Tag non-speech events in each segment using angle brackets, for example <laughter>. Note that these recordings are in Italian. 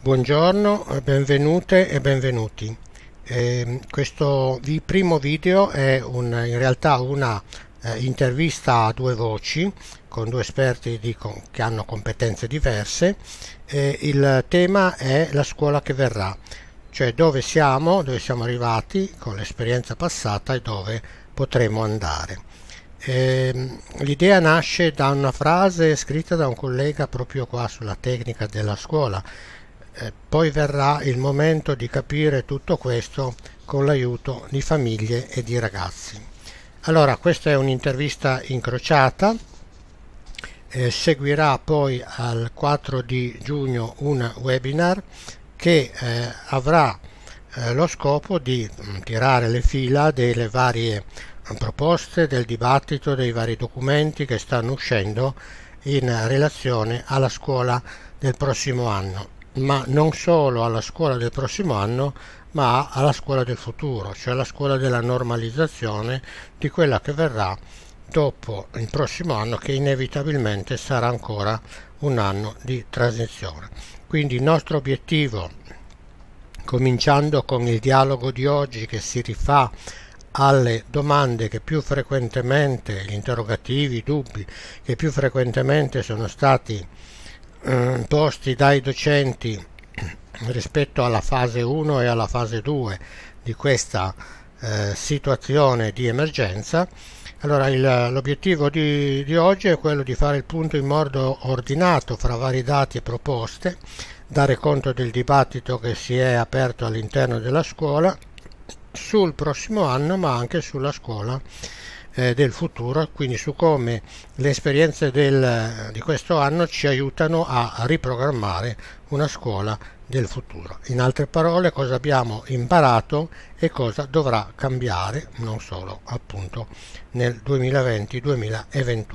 Buongiorno, benvenute e benvenuti. Eh, questo vi, primo video è un, in realtà una eh, intervista a due voci con due esperti di, con, che hanno competenze diverse. Eh, il tema è la scuola che verrà, cioè dove siamo, dove siamo arrivati con l'esperienza passata e dove potremo andare. Ehm, l'idea nasce da una frase scritta da un collega proprio qua sulla tecnica della scuola eh, poi verrà il momento di capire tutto questo con l'aiuto di famiglie e di ragazzi. Allora, questa è un'intervista incrociata. Eh, seguirà poi al 4 di giugno un webinar che eh, avrà eh, lo scopo di mh, mm, tirare le fila delle varie mh, mm, proposte, del dibattito, dei vari documenti che stanno uscendo in relazione alla scuola del prossimo anno ma non solo alla scuola del prossimo anno, ma alla scuola del futuro, cioè alla scuola della normalizzazione di quella che verrà dopo il prossimo anno che inevitabilmente sarà ancora un anno di transizione. Quindi il nostro obiettivo, cominciando con il dialogo di oggi che si rifà alle domande che più frequentemente, gli interrogativi, i dubbi che più frequentemente sono stati eh, posti dai docenti rispetto alla fase 1 e alla fase 2 di questa eh, situazione di emergenza. Allora, il, l'obiettivo di, di, oggi è quello di fare il punto in modo ordinato fra vari dati e proposte, dare conto del dibattito che si è aperto all'interno della scuola sul prossimo anno, ma anche sulla scuola eh, del futuro, quindi su come le esperienze del, di questo anno ci aiutano a riprogrammare una scuola del futuro. In altre parole cosa abbiamo imparato e cosa dovrà cambiare non solo appunto nel 2020-2021.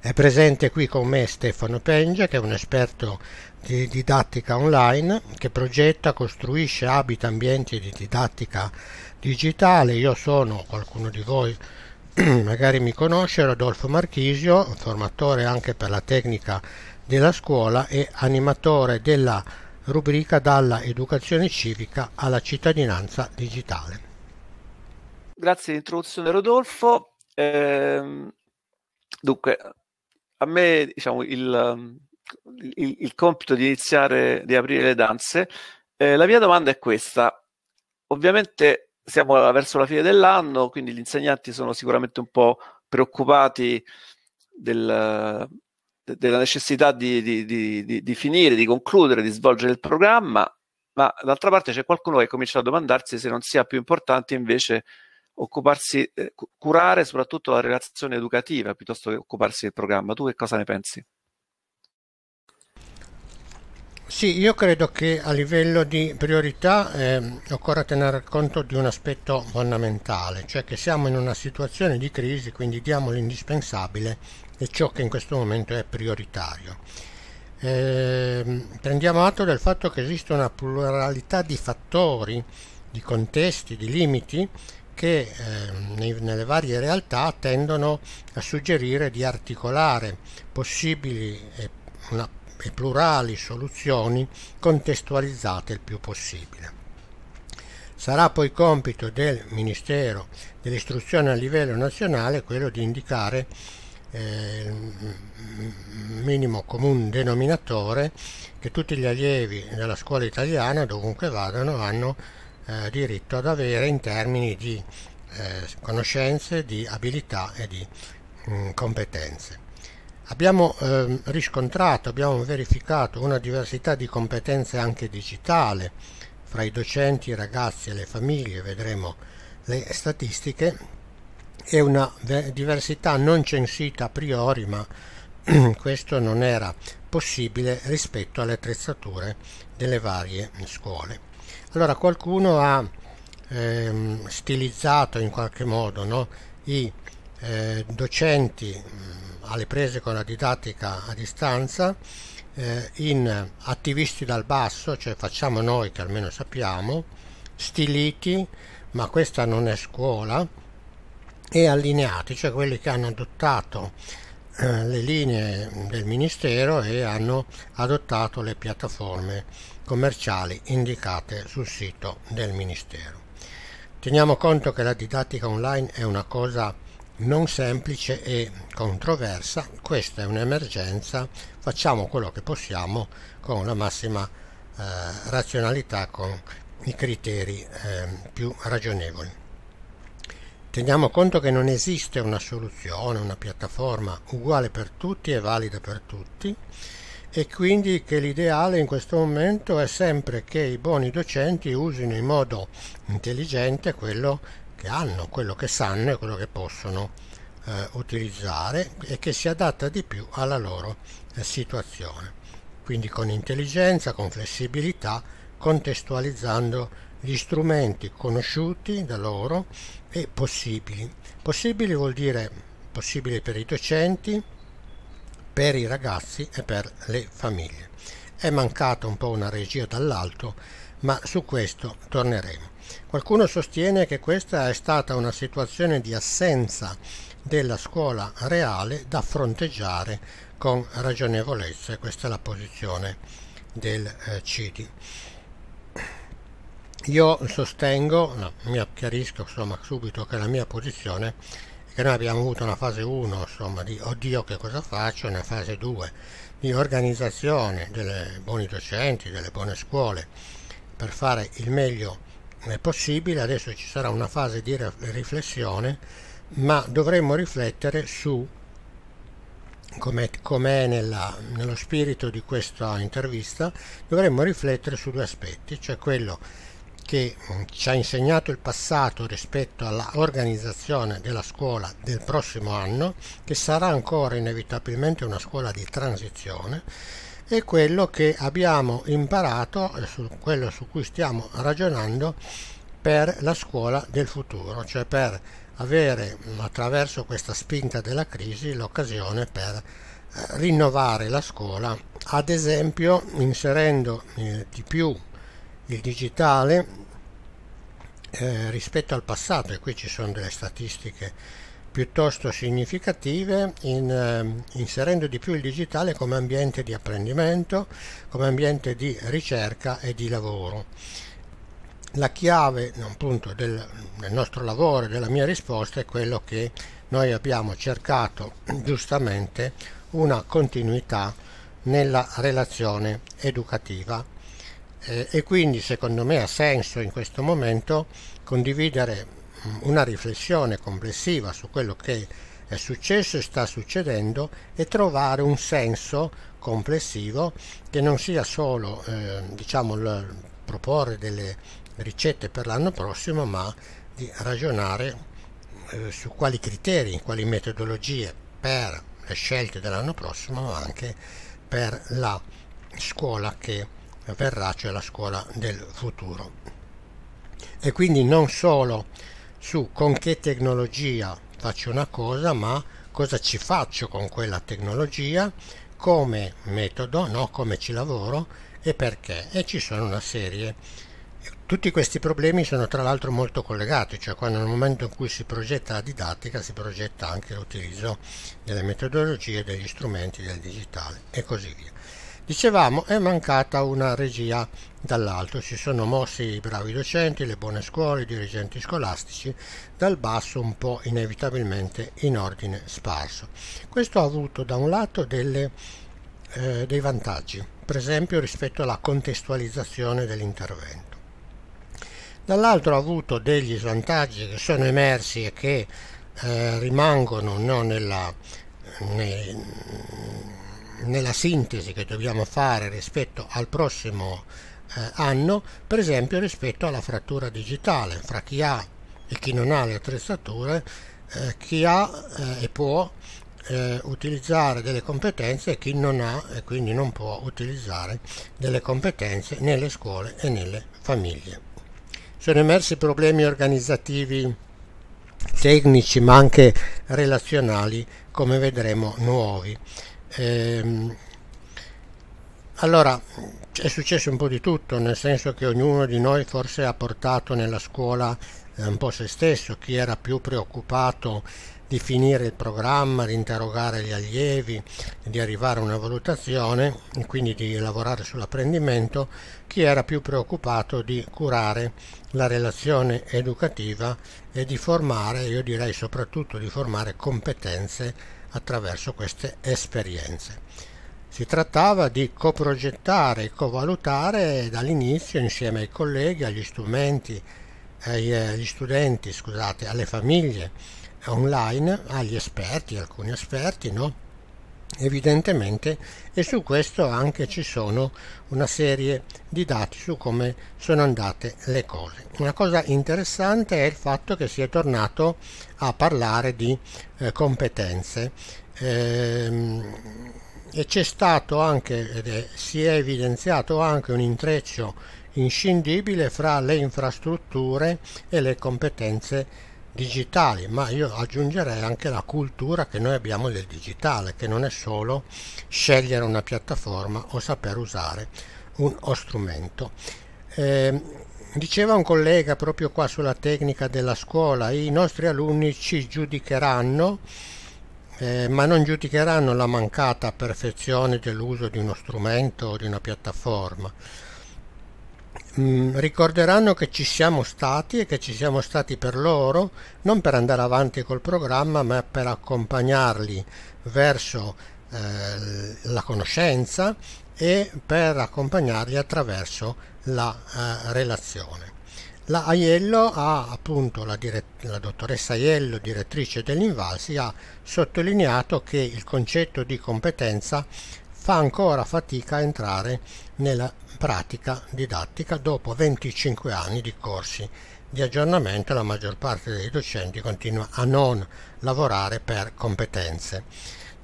È presente qui con me Stefano Pengia che è un esperto di didattica online che progetta, costruisce, abita ambienti di didattica online digitale. Io sono, qualcuno di voi <clears throat> magari mi conosce, Rodolfo Marchisio, formatore anche per la tecnica della scuola e animatore della rubrica Dalla educazione civica alla cittadinanza digitale. Grazie dell'introduzione Rodolfo. Eh, dunque, a me diciamo, il, il, il, compito di iniziare, di aprire le danze, eh, la mia domanda è questa. Ovviamente siamo verso la fine dell'anno, quindi gli insegnanti sono sicuramente un po' preoccupati del, de, della necessità di, di, di, di, finire, di concludere, di svolgere il programma, ma d'altra parte c'è qualcuno che comincia a domandarsi se non sia più importante invece occuparsi, eh, curare soprattutto la relazione educativa piuttosto che occuparsi del programma. Tu che cosa ne pensi? Sì, io credo che a livello di priorità eh, occorra tenere conto di un aspetto fondamentale, cioè che siamo in una situazione di crisi, quindi diamo l'indispensabile e ciò che in questo momento è prioritario. Eh, prendiamo atto del fatto che esiste una pluralità di fattori, di contesti, di limiti che eh, nei, nelle varie realtà tendono a suggerire di articolare possibili e una e plurali soluzioni contestualizzate il più possibile. Sarà poi compito del Ministero dell'Istruzione a livello nazionale quello di indicare eh, il minimo comune denominatore che tutti gli allievi della scuola italiana, dovunque vadano, hanno eh, diritto ad avere in termini di eh, conoscenze, di abilità e di mh, mm, competenze. Abbiamo eh, riscontrato, abbiamo verificato una diversità di competenze anche digitale fra i docenti, i ragazzi e le famiglie, vedremo le statistiche, e una diversità non censita a priori, ma <clears throat> questo non era possibile rispetto alle attrezzature delle varie scuole. Allora qualcuno ha ehm, stilizzato in qualche modo no, i eh, docenti mh, mm, alle prese con la didattica a distanza, eh, in attivisti dal basso, cioè facciamo noi che almeno sappiamo, stiliti, ma questa non è scuola, e allineati, cioè quelli che hanno adottato eh, le linee del Ministero e hanno adottato le piattaforme commerciali indicate sul sito del Ministero. Teniamo conto che la didattica online è una cosa non semplice e controversa, questa è un'emergenza, facciamo quello che possiamo con la massima eh, razionalità, con i criteri eh, più ragionevoli. Teniamo conto che non esiste una soluzione, una piattaforma uguale per tutti e valida per tutti e quindi che l'ideale in questo momento è sempre che i buoni docenti usino in modo intelligente quello che hanno, quello che sanno e quello che possono eh, utilizzare e che si adatta di più alla loro eh, situazione. Quindi con intelligenza, con flessibilità, contestualizzando gli strumenti conosciuti da loro e possibili. Possibili vuol dire possibili per i docenti, per i ragazzi e per le famiglie. È mancata un po' una regia dall'alto ma su questo torneremo. Qualcuno sostiene che questa è stata una situazione di assenza della scuola reale da fronteggiare con ragionevolezza e questa è la posizione del eh, CIDI. Io sostengo, no, mi chiarisco insomma, subito che la mia posizione è che noi abbiamo avuto una fase 1 insomma, di oddio che cosa faccio, una fase 2 di organizzazione delle buoni docenti, delle buone scuole, per fare il meglio possibile. Adesso ci sarà una fase di riflessione, ma dovremmo riflettere su come è nello spirito di questa intervista, dovremmo riflettere su due aspetti, cioè quello che mm, ci ha insegnato il passato rispetto all'organizzazione della scuola del prossimo anno, che sarà ancora inevitabilmente una scuola di transizione, è quello che abbiamo imparato, eh, su quello su cui stiamo ragionando per la scuola del futuro, cioè per avere mm, attraverso questa spinta della crisi l'occasione per eh, rinnovare la scuola, ad esempio inserendo eh, di più il digitale eh, rispetto al passato e qui ci sono delle statistiche piuttosto significative in, eh, inserendo di più il digitale come ambiente di apprendimento, come ambiente di ricerca e di lavoro. La chiave appunto, del, del nostro lavoro e della mia risposta è quello che noi abbiamo cercato giustamente una continuità nella relazione educativa eh, e quindi secondo me ha senso in questo momento condividere una riflessione complessiva su quello che è successo e sta succedendo e trovare un senso complessivo che non sia solo eh, diciamo il, proporre delle ricette per l'anno prossimo ma di ragionare eh, su quali criteri, quali metodologie per le scelte dell'anno prossimo ma anche per la scuola che verrà, cioè la scuola del futuro. E quindi non solo su con che tecnologia faccio una cosa, ma cosa ci faccio con quella tecnologia, come metodo, no? come ci lavoro e perché. E ci sono una serie. Tutti questi problemi sono tra l'altro molto collegati, cioè quando nel momento in cui si progetta la didattica si progetta anche l'utilizzo delle metodologie, degli strumenti, del digitale e così via. Dicevamo è mancata una regia dall'alto, si sono mossi i bravi docenti, le buone scuole, i dirigenti scolastici, dal basso un po' inevitabilmente in ordine sparso. Questo ha avuto da un lato delle, eh, dei vantaggi, per esempio rispetto alla contestualizzazione dell'intervento. Dall'altro ha avuto degli svantaggi che sono emersi e che eh, rimangono no, nella, nei, nella sintesi che dobbiamo fare rispetto al prossimo eh, anno, per esempio rispetto alla frattura digitale, fra chi ha e chi non ha le attrezzature, eh, chi ha eh, e può eh, utilizzare delle competenze e chi non ha e quindi non può utilizzare delle competenze nelle scuole e nelle famiglie. Sono emersi problemi organizzativi tecnici ma anche relazionali come vedremo nuovi. Ehm, allora, è successo un po' di tutto, nel senso che ognuno di noi forse ha portato nella scuola eh, un po' se stesso, chi era più preoccupato di finire il programma, di interrogare gli allievi, di arrivare a una valutazione e quindi di lavorare sull'apprendimento, chi era più preoccupato di curare la relazione educativa e di formare, io direi soprattutto di formare competenze attraverso queste esperienze. Si trattava di coprogettare e covalutare dall'inizio insieme ai colleghi, agli strumenti, eh, agli studenti, scusate, alle famiglie online, agli esperti, alcuni esperti, no? evidentemente e su questo anche ci sono una serie di dati su come sono andate le cose. Una cosa interessante è il fatto che si è tornato a parlare di eh, competenze ehm, e c'è stato anche, ed è, si è evidenziato anche un intreccio inscindibile fra le infrastrutture e le competenze digitali, ma io aggiungerei anche la cultura che noi abbiamo del digitale, che non è solo scegliere una piattaforma o saper usare uno strumento. Eh, diceva un collega proprio qua sulla tecnica della scuola, i nostri alunni ci giudicheranno, eh, ma non giudicheranno la mancata perfezione dell'uso di uno strumento o di una piattaforma Mm, ricorderanno che ci siamo stati e che ci siamo stati per loro, non per andare avanti col programma, ma per accompagnarli verso eh, la conoscenza e per accompagnarli attraverso la eh, relazione. La Aiello ha appunto, la, dirett- la dottoressa Aiello, direttrice dell'Invalsi, ha sottolineato che il concetto di competenza fa ancora fatica a entrare nella pratica didattica dopo 25 anni di corsi di aggiornamento la maggior parte dei docenti continua a non lavorare per competenze.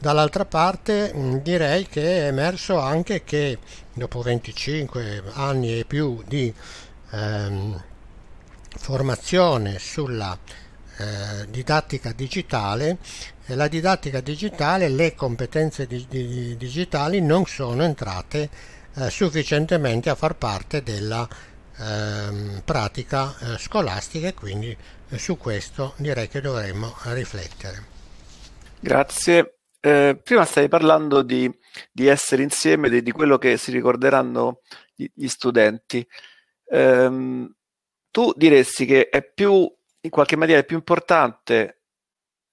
Dall'altra parte mm, direi che è emerso anche che dopo 25 anni e più di ehm, formazione sulla eh, didattica digitale, e la didattica digitale, le competenze di, di, digitali non sono entrate eh, sufficientemente a far parte della ehm, eh, pratica scolastica e quindi eh, su questo direi che dovremmo riflettere. Grazie. Eh, prima stavi parlando di, di essere insieme, di, di, quello che si ricorderanno gli, gli studenti. Ehm, tu diresti che è più in qualche maniera è più importante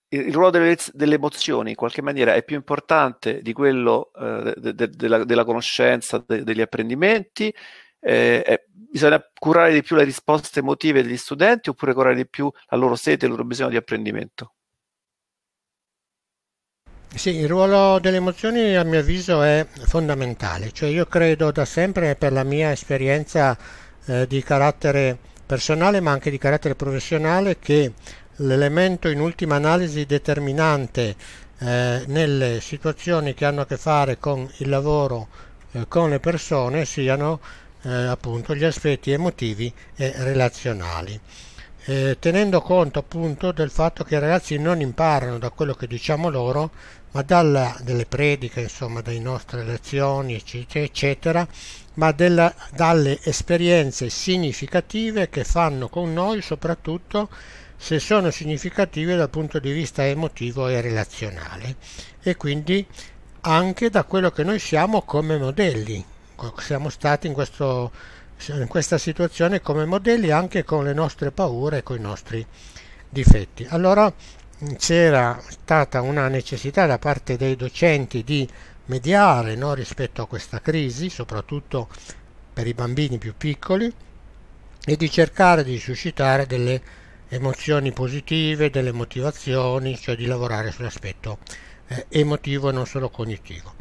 il, ruolo delle, delle, emozioni in qualche maniera è più importante di quello eh, de, de, de la, della, conoscenza, degli apprendimenti. Eh, è, bisogna curare di più le risposte emotive degli studenti oppure curare di più la loro sete, il loro bisogno di apprendimento? Sì, il ruolo delle emozioni a mio avviso è fondamentale, cioè io credo da sempre per la mia esperienza eh, di carattere personale ma anche di carattere professionale che l'elemento in ultima analisi determinante eh, nelle situazioni che hanno a che fare con il lavoro eh, con le persone siano eh, appunto gli aspetti emotivi e relazionali eh, tenendo conto appunto del fatto che i ragazzi non imparano da quello che diciamo loro ma dalle prediche insomma dalle nostre lezioni eccetera ma della, dalle esperienze significative che fanno con noi soprattutto se sono significative dal punto di vista emotivo e relazionale e quindi anche da quello che noi siamo come modelli. Siamo stati in, questo, in questa situazione come modelli anche con le nostre paure e con i nostri difetti. Allora c'era stata una necessità da parte dei docenti di mediare no, rispetto a questa crisi, soprattutto per i bambini più piccoli, e di cercare di suscitare delle emozioni positive, delle motivazioni, cioè di lavorare sull'aspetto eh, emotivo e non solo cognitivo.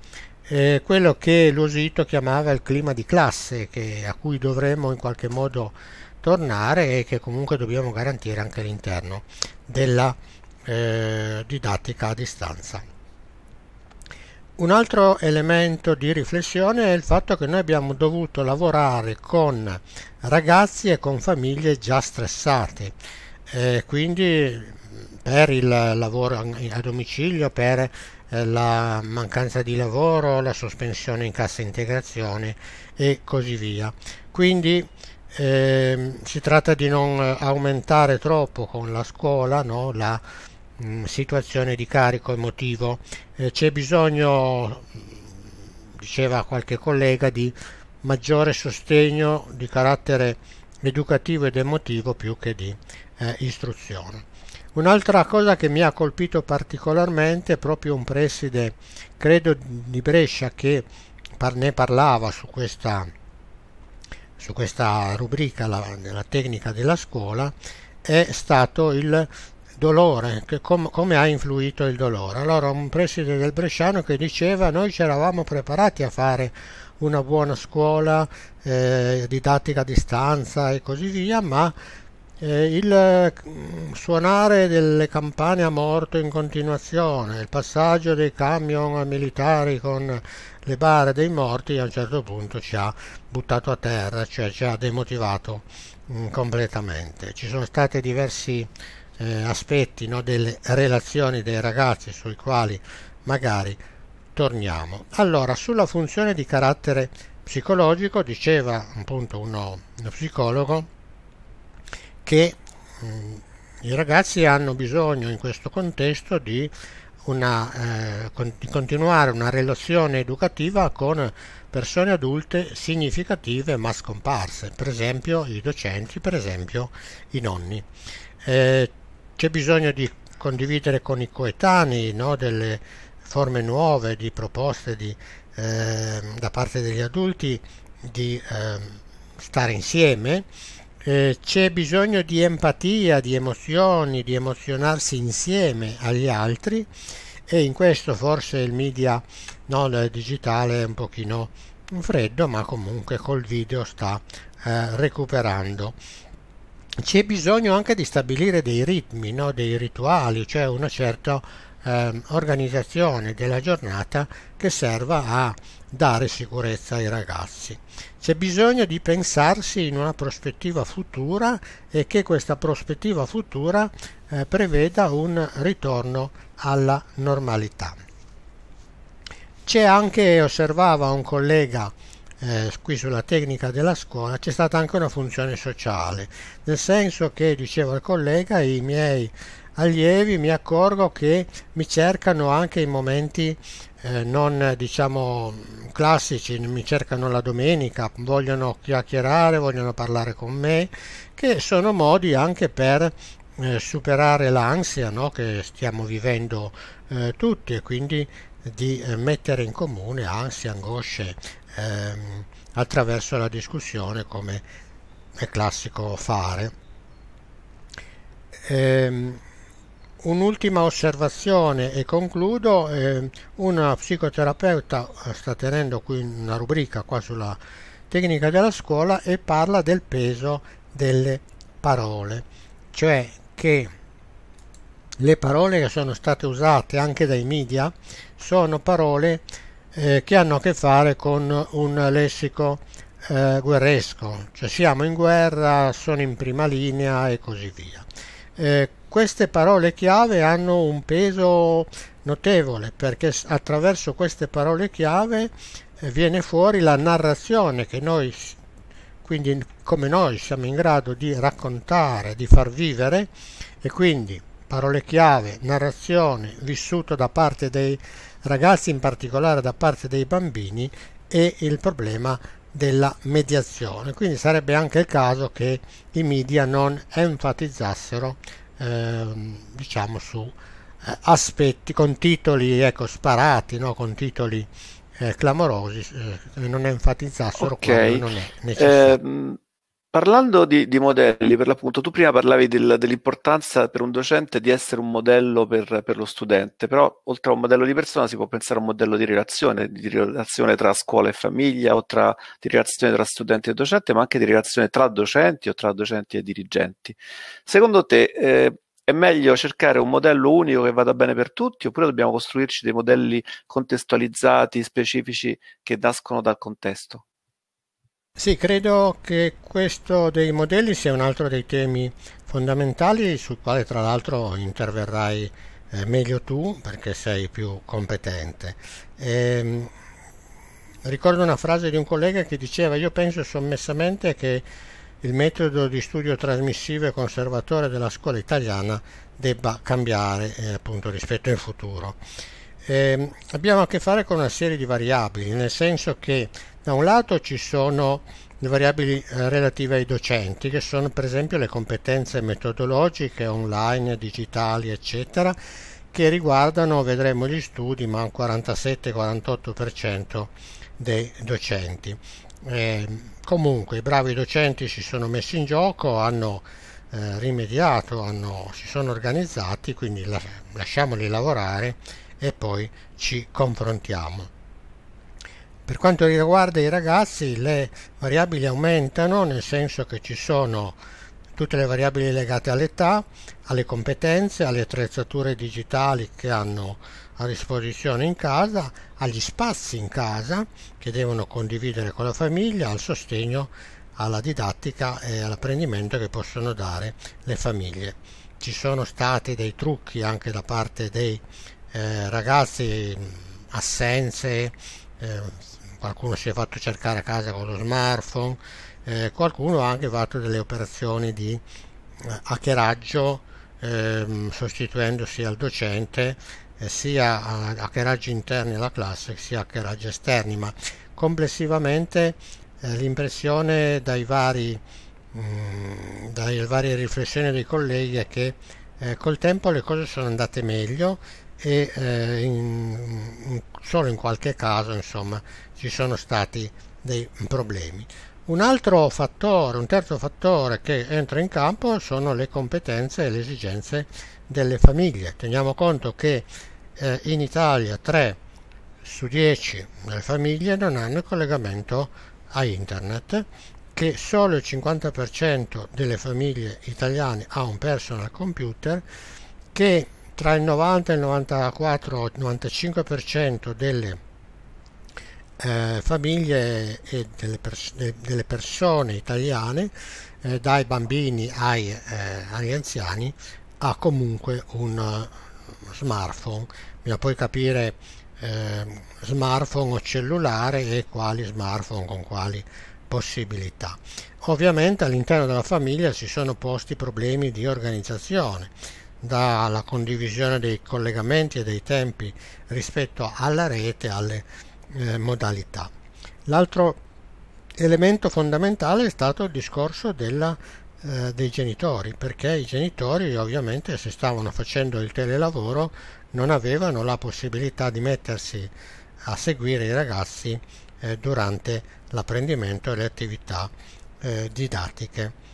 Eh, quello che Losito chiamava il clima di classe, che, a cui dovremmo in qualche modo tornare e che comunque dobbiamo garantire anche all'interno della eh, didattica a distanza. Un altro elemento di riflessione è il fatto che noi abbiamo dovuto lavorare con ragazzi e con famiglie già stressate, eh, quindi per il lavoro a domicilio, per eh, la mancanza di lavoro, la sospensione in cassa integrazione e così via. Quindi eh, si tratta di non eh, aumentare troppo con la scuola no? la, mh, mm, situazione di carico emotivo. Eh, c'è bisogno, mm, diceva qualche collega, di maggiore sostegno di carattere educativo ed emotivo più che di eh, istruzione. Un'altra cosa che mi ha colpito particolarmente è proprio un preside, credo di Brescia, che par- ne parlava su questa, su questa rubrica la, della tecnica della scuola, è stato il dolore, che com- come ha influito il dolore. Allora un preside del Bresciano che diceva noi ci eravamo preparati a fare una buona scuola, eh, didattica a distanza e così via, ma eh, il mm, suonare delle campane a morto in continuazione, il passaggio dei camion militari con le bare dei morti a un certo punto ci ha buttato a terra, cioè ci ha demotivato mh, mm, completamente. Ci sono stati diversi eh, aspetti no, delle relazioni dei ragazzi sui quali magari torniamo. Allora, sulla funzione di carattere psicologico diceva appunto uno, uno psicologo che mh, mm, i ragazzi hanno bisogno in questo contesto di, una, eh, con, di continuare una relazione educativa con persone adulte significative ma scomparse, per esempio i docenti, per esempio i nonni. Eh, c'è bisogno di condividere con i coetanei no, delle forme nuove di proposte di, eh, da parte degli adulti di eh, stare insieme, eh, c'è bisogno di empatia, di emozioni, di emozionarsi insieme agli altri e in questo forse il media no, il digitale è un pochino freddo ma comunque col video sta eh, recuperando c'è bisogno anche di stabilire dei ritmi, no? dei rituali, cioè una certa eh, organizzazione della giornata che serva a dare sicurezza ai ragazzi. C'è bisogno di pensarsi in una prospettiva futura e che questa prospettiva futura eh, preveda un ritorno alla normalità. C'è anche, osservava un collega, eh, qui sulla tecnica della scuola c'è stata anche una funzione sociale, nel senso che, dicevo al collega, i miei allievi mi accorgo che mi cercano anche in momenti eh, non diciamo classici, mi cercano la domenica, vogliono chiacchierare, vogliono parlare con me, che sono modi anche per eh, superare l'ansia no? che stiamo vivendo eh, tutti e quindi di eh, mettere in comune ansie, angosce, ehm, attraverso la discussione come è classico fare. Ehm, un'ultima osservazione e concludo, ehm, una psicoterapeuta eh, sta tenendo qui una rubrica qua sulla tecnica della scuola e parla del peso delle parole, cioè che le parole che sono state usate anche dai media sono parole eh, che hanno a che fare con un lessico eh, guerresco, cioè siamo in guerra, sono in prima linea e così via. Eh, queste parole chiave hanno un peso notevole perché attraverso queste parole chiave eh, viene fuori la narrazione che noi, quindi come noi siamo in grado di raccontare, di far vivere e quindi parole chiave, narrazione, vissuto da parte dei ragazzi in particolare da parte dei bambini e il problema della mediazione quindi sarebbe anche il caso che i media non enfatizzassero eh, diciamo su eh, aspetti con titoli ecco sparati no? con titoli eh, clamorosi eh, non enfatizzassero okay. quello non è necessario ehm, Parlando di, di, modelli, per l'appunto, tu prima parlavi del, dell'importanza per un docente di essere un modello per, per, lo studente, però oltre a un modello di persona si può pensare a un modello di relazione, di relazione tra scuola e famiglia o tra, di relazione tra studente e docente, ma anche di relazione tra docenti o tra docenti e dirigenti. Secondo te eh, è meglio cercare un modello unico che vada bene per tutti oppure dobbiamo costruirci dei modelli contestualizzati, specifici, che nascono dal contesto? Sì, credo che questo dei modelli sia un altro dei temi fondamentali sul quale tra l'altro interverrai eh, meglio tu perché sei più competente. E, ehm, ricordo una frase di un collega che diceva io penso sommessamente che il metodo di studio trasmissivo e conservatore della scuola italiana debba cambiare eh, appunto rispetto in futuro. Eh, abbiamo a che fare con una serie di variabili, nel senso che da un lato ci sono le variabili eh, relative ai docenti, che sono per esempio le competenze metodologiche online, digitali, eccetera, che riguardano, vedremo gli studi, ma un 47-48% dei docenti. Eh, comunque i bravi docenti si sono messi in gioco, hanno eh, rimediato, hanno, si sono organizzati, quindi la, lasciamoli lavorare e poi ci confrontiamo. Per quanto riguarda i ragazzi le variabili aumentano nel senso che ci sono tutte le variabili legate all'età, alle competenze, alle attrezzature digitali che hanno a disposizione in casa, agli spazi in casa che devono condividere con la famiglia, al sostegno alla didattica e all'apprendimento che possono dare le famiglie. Ci sono stati dei trucchi anche da parte dei eh, ragazzi, assenze, eh, qualcuno si è fatto cercare a casa con lo smartphone, eh, qualcuno ha anche fatto delle operazioni di eh, hackeraggio ehm, sostituendo sia il docente eh, sia hackeraggi interni alla classe sia hackeraggi esterni, ma complessivamente eh, l'impressione dai vari, mh, mm, dalle varie riflessioni dei colleghi è che eh, col tempo le cose sono andate meglio, e eh, in, solo in qualche caso insomma, ci sono stati dei problemi. Un altro fattore, un terzo fattore che entra in campo sono le competenze e le esigenze delle famiglie. Teniamo conto che eh, in Italia 3 su 10 delle eh, famiglie non hanno collegamento a internet, che solo il 50% delle famiglie italiane ha un personal computer, che tra il 90 e il 94 95% delle eh, famiglie e delle, pers delle persone italiane eh, dai bambini ai, eh, agli anziani ha comunque un uh, smartphone bisogna poi capire eh, smartphone o cellulare e quali smartphone con quali possibilità ovviamente all'interno della famiglia si sono posti problemi di organizzazione dalla condivisione dei collegamenti e dei tempi rispetto alla rete, alle eh, modalità. L'altro elemento fondamentale è stato il discorso della, eh, dei genitori, perché i genitori ovviamente se stavano facendo il telelavoro non avevano la possibilità di mettersi a seguire i ragazzi eh, durante l'apprendimento e le attività eh, didattiche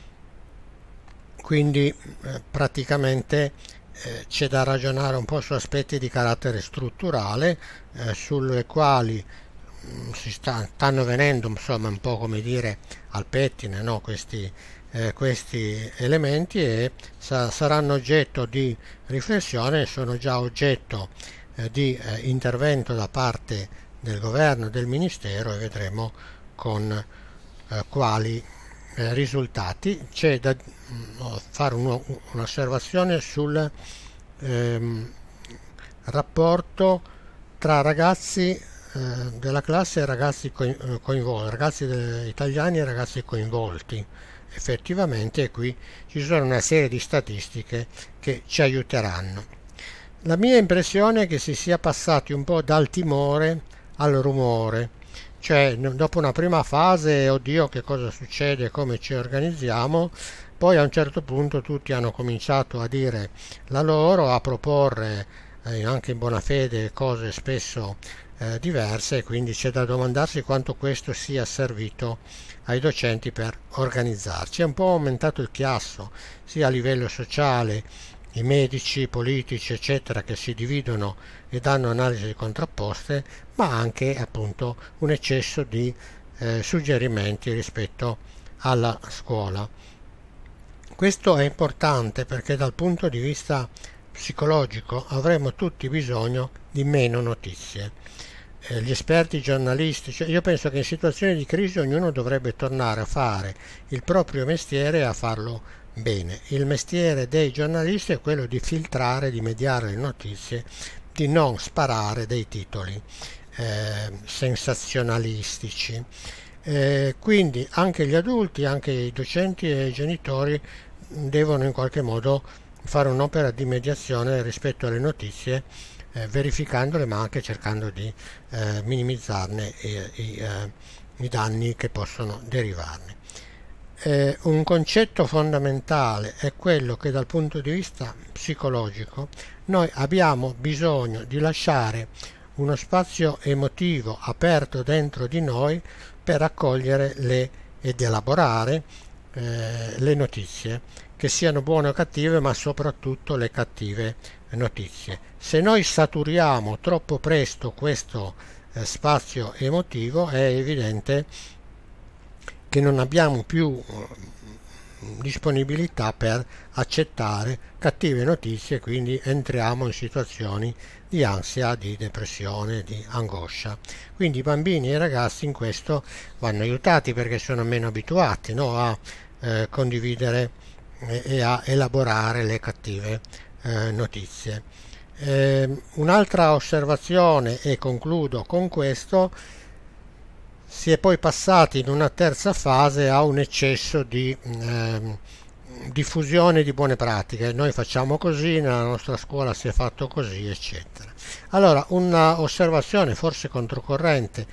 quindi eh, praticamente eh, c'è da ragionare un po' su aspetti di carattere strutturale eh, sulle quali mh, mm, si sta, stanno venendo insomma un po' come dire al pettine no? questi, eh, questi elementi e sa, saranno oggetto di riflessione sono già oggetto eh, di eh, intervento da parte del governo e del ministero e vedremo con quali eh, risultati c'è da mm, oh, fare un'osservazione sul ehm, rapporto tra ragazzi eh, della classe e ragazzi eh, coinvolti, ragazzi italiani e ragazzi coinvolti. Effettivamente qui ci sono una serie di statistiche che ci aiuteranno. La mia impressione è che si sia passati un po' dal timore al rumore cioè dopo una prima fase, oddio che cosa succede, come ci organizziamo, poi a un certo punto tutti hanno cominciato a dire la loro, a proporre eh, anche in buona fede cose spesso eh, diverse, quindi c'è da domandarsi quanto questo sia servito ai docenti per organizzarci. È un po' aumentato il chiasso sia a livello sociale i medici, i politici, eccetera, che si dividono e danno analisi contrapposte, ma anche appunto un eccesso di eh, suggerimenti rispetto alla scuola. Questo è importante perché dal punto di vista psicologico avremo tutti bisogno di meno notizie. Eh, gli esperti giornalistici, cioè, io penso che in situazioni di crisi ognuno dovrebbe tornare a fare il proprio mestiere e a farlo Bene, il mestiere dei giornalisti è quello di filtrare, di mediare le notizie, di non sparare dei titoli eh, sensazionalistici. Eh, quindi anche gli adulti, anche i docenti e i genitori mm, devono in qualche modo fare un'opera di mediazione rispetto alle notizie, eh, verificandole ma anche cercando di eh, minimizzarne eh, i, i, eh, i danni che possono derivarne eh, un concetto fondamentale è quello che dal punto di vista psicologico noi abbiamo bisogno di lasciare uno spazio emotivo aperto dentro di noi per accogliere le, ed elaborare eh, le notizie, che siano buone o cattive, ma soprattutto le cattive notizie. Se noi saturiamo troppo presto questo eh, spazio emotivo è evidente che non abbiamo più eh, disponibilità per accettare cattive notizie, quindi entriamo in situazioni di ansia, di depressione, di angoscia. Quindi i bambini e i ragazzi in questo vanno aiutati perché sono meno abituati no? a eh, condividere e, a elaborare le cattive eh, notizie. Eh, un'altra osservazione e concludo con questo si è poi passati in una terza fase a un eccesso di eh, diffusione di buone pratiche. Noi facciamo così, nella nostra scuola si è fatto così, eccetera. Allora, un'osservazione forse controcorrente,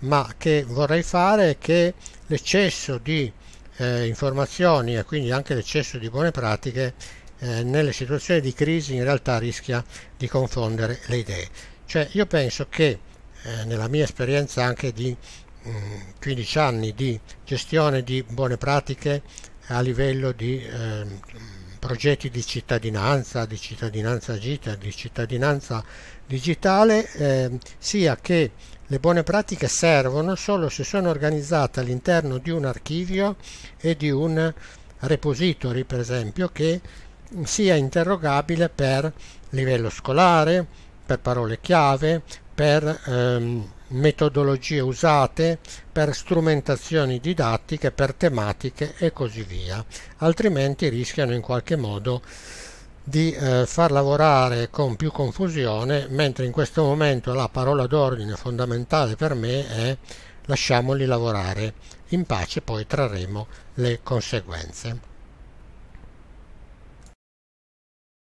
ma che vorrei fare è che l'eccesso di eh, informazioni e quindi anche l'eccesso di buone pratiche eh, nelle situazioni di crisi in realtà rischia di confondere le idee. Cioè io penso che eh, nella mia esperienza anche di 15 eh, anni di gestione di buone pratiche a livello di eh, progetti di cittadinanza, di cittadinanza agita, di cittadinanza digitale, eh, sia che le buone pratiche servono solo se sono organizzate all'interno di un archivio e di un repository, per esempio, che sia interrogabile per livello scolare, per parole chiave, per... Ehm, metodologie usate per strumentazioni didattiche, per tematiche e così via, altrimenti rischiano in qualche modo di eh, far lavorare con più confusione, mentre in questo momento la parola d'ordine fondamentale per me è lasciamoli lavorare in pace, poi trarremo le conseguenze.